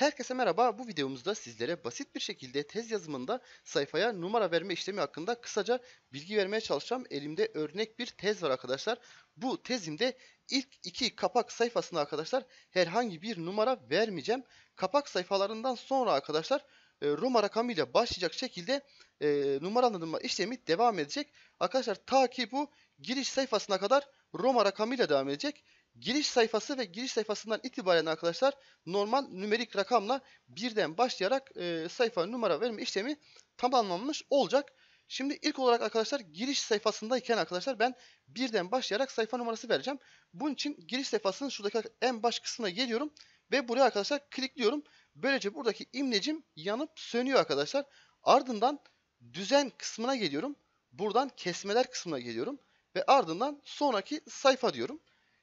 Herkese merhaba. Bu videomuzda sizlere basit bir şekilde tez yazımında sayfaya numara verme işlemi hakkında kısaca bilgi vermeye çalışacağım. Elimde örnek bir tez var arkadaşlar. Bu tezimde ilk iki kapak sayfasında arkadaşlar herhangi bir numara vermeyeceğim. Kapak sayfalarından sonra arkadaşlar e, Roma rakamıyla başlayacak şekilde e, numaralandırma işlemi devam edecek. Arkadaşlar ta ki bu giriş sayfasına kadar Roma rakamıyla devam edecek. Giriş sayfası ve giriş sayfasından itibaren arkadaşlar normal nümerik rakamla birden başlayarak e, sayfa numara verme işlemi tamamlanmış olacak. Şimdi ilk olarak arkadaşlar giriş sayfasındayken arkadaşlar ben birden başlayarak sayfa numarası vereceğim. Bunun için giriş sayfasının şuradaki en baş kısmına geliyorum ve buraya arkadaşlar klikliyorum. Böylece buradaki imlecim yanıp sönüyor arkadaşlar. Ardından düzen kısmına geliyorum. Buradan kesmeler kısmına geliyorum ve ardından sonraki sayfa diyorum.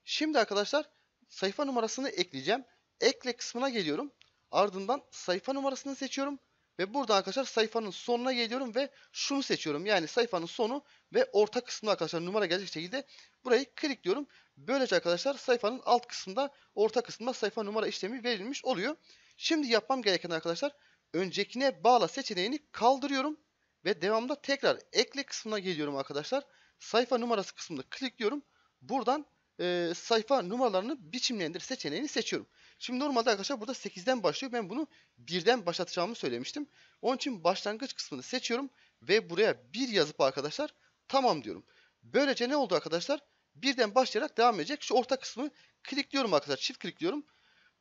Şimdi arkadaşlar sayfa numarasını ekleyeceğim. Ekle kısmına geliyorum. Ardından sayfa numarasını seçiyorum. Ve burada arkadaşlar sayfanın sonuna geliyorum ve şunu seçiyorum. Yani sayfanın sonu ve orta kısmına arkadaşlar numara gelecek şekilde burayı klikliyorum. Böylece arkadaşlar sayfanın alt kısmında orta kısmında sayfa numara işlemi verilmiş oluyor. Şimdi yapmam gereken arkadaşlar öncekine bağla seçeneğini kaldırıyorum. Ve devamda tekrar ekle kısmına geliyorum arkadaşlar. Sayfa numarası kısmında klikliyorum. Buradan e, sayfa numaralarını biçimlendir seçeneğini seçiyorum. Şimdi normalde arkadaşlar burada 8'den başlıyor. Ben bunu 1'den başlatacağımı söylemiştim. Onun için başlangıç kısmını seçiyorum ve buraya 1 yazıp arkadaşlar tamam diyorum. Böylece ne oldu arkadaşlar? Birden başlayarak devam edecek. Şu orta kısmı klikliyorum arkadaşlar. Çift klikliyorum.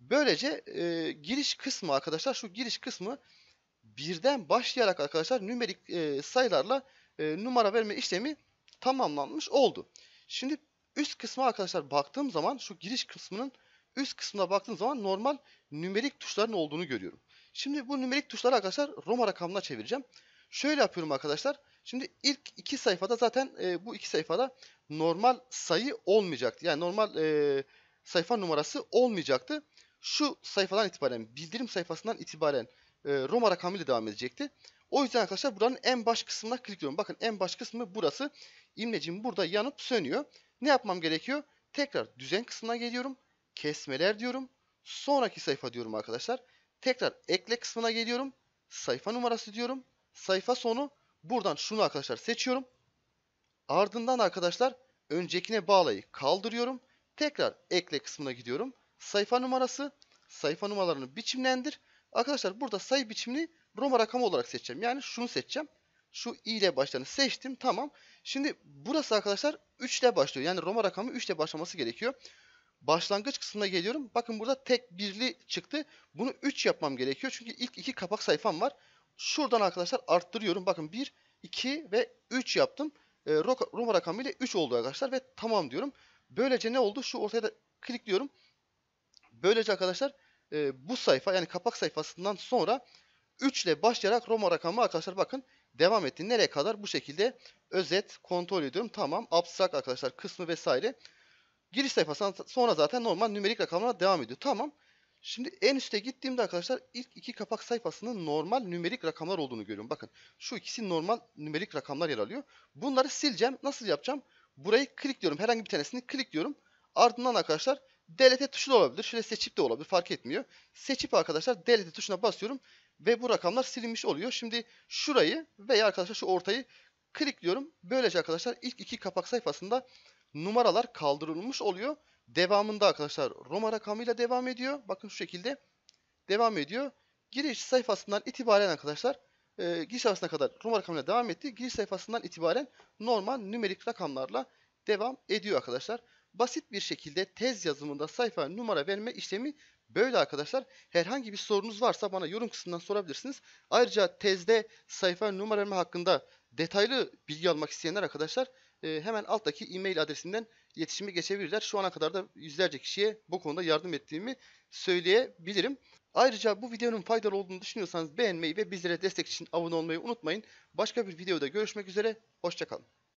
Böylece e, giriş kısmı arkadaşlar şu giriş kısmı birden başlayarak arkadaşlar nümerik e, sayılarla e, numara verme işlemi tamamlanmış oldu. Şimdi Üst kısmı arkadaşlar baktığım zaman şu giriş kısmının üst kısmına baktığım zaman normal nümerik tuşların olduğunu görüyorum. Şimdi bu nümerik tuşları arkadaşlar Roma rakamına çevireceğim. Şöyle yapıyorum arkadaşlar. Şimdi ilk iki sayfada zaten e, bu iki sayfada normal sayı olmayacaktı. Yani normal e, sayfa numarası olmayacaktı. Şu sayfadan itibaren, bildirim sayfasından itibaren e, Roma rakamıyla devam edecekti. O yüzden arkadaşlar buranın en baş kısmına tıklıyorum. Bakın en baş kısmı burası. İmlecim burada yanıp sönüyor. Ne yapmam gerekiyor? Tekrar düzen kısmına geliyorum. Kesmeler diyorum. Sonraki sayfa diyorum arkadaşlar. Tekrar ekle kısmına geliyorum. Sayfa numarası diyorum. Sayfa sonu. Buradan şunu arkadaşlar seçiyorum. Ardından arkadaşlar öncekine bağlayı kaldırıyorum. Tekrar ekle kısmına gidiyorum. Sayfa numarası. Sayfa numaralarını biçimlendir. Arkadaşlar burada sayı biçimini Roma rakamı olarak seçeceğim. Yani şunu seçeceğim. Şu i ile başlayanı seçtim. Tamam. Şimdi burası arkadaşlar 3 ile başlıyor. Yani Roma rakamı 3 ile başlaması gerekiyor. Başlangıç kısmına geliyorum. Bakın burada tek birli çıktı. Bunu 3 yapmam gerekiyor. Çünkü ilk 2 kapak sayfam var. Şuradan arkadaşlar arttırıyorum. Bakın 1, 2 ve 3 yaptım. E, Roma rakamı ile 3 oldu arkadaşlar ve tamam diyorum. Böylece ne oldu? Şu ortaya da klikliyorum. Böylece arkadaşlar e, bu sayfa yani kapak sayfasından sonra 3 ile başlayarak Roma rakamı arkadaşlar bakın devam etti. Nereye kadar? Bu şekilde özet kontrol ediyorum. Tamam. Abstract arkadaşlar kısmı vesaire. Giriş sayfasından sonra zaten normal nümerik rakamlara devam ediyor. Tamam. Şimdi en üste gittiğimde arkadaşlar ilk iki kapak sayfasının normal nümerik rakamlar olduğunu görüyorum. Bakın şu ikisi normal nümerik rakamlar yer alıyor. Bunları sileceğim. Nasıl yapacağım? Burayı klik Herhangi bir tanesini klik Ardından arkadaşlar delete tuşu da olabilir. Şöyle seçip de olabilir. Fark etmiyor. Seçip arkadaşlar delete tuşuna basıyorum. Ve bu rakamlar silinmiş oluyor. Şimdi şurayı veya arkadaşlar şu ortayı klikliyorum. Böylece arkadaşlar ilk iki kapak sayfasında numaralar kaldırılmış oluyor. Devamında arkadaşlar Roma rakamıyla devam ediyor. Bakın şu şekilde devam ediyor. Giriş sayfasından itibaren arkadaşlar e, giriş sayfasına kadar Roma rakamıyla devam etti. Giriş sayfasından itibaren normal nümerik rakamlarla devam ediyor arkadaşlar. Basit bir şekilde tez yazımında sayfa numara verme işlemi böyle arkadaşlar. Herhangi bir sorunuz varsa bana yorum kısmından sorabilirsiniz. Ayrıca tezde sayfa numara verme hakkında detaylı bilgi almak isteyenler arkadaşlar e, hemen alttaki e-mail adresinden iletişime geçebilirler. Şu ana kadar da yüzlerce kişiye bu konuda yardım ettiğimi söyleyebilirim. Ayrıca bu videonun faydalı olduğunu düşünüyorsanız beğenmeyi ve bizlere destek için abone olmayı unutmayın. Başka bir videoda görüşmek üzere, hoşçakalın.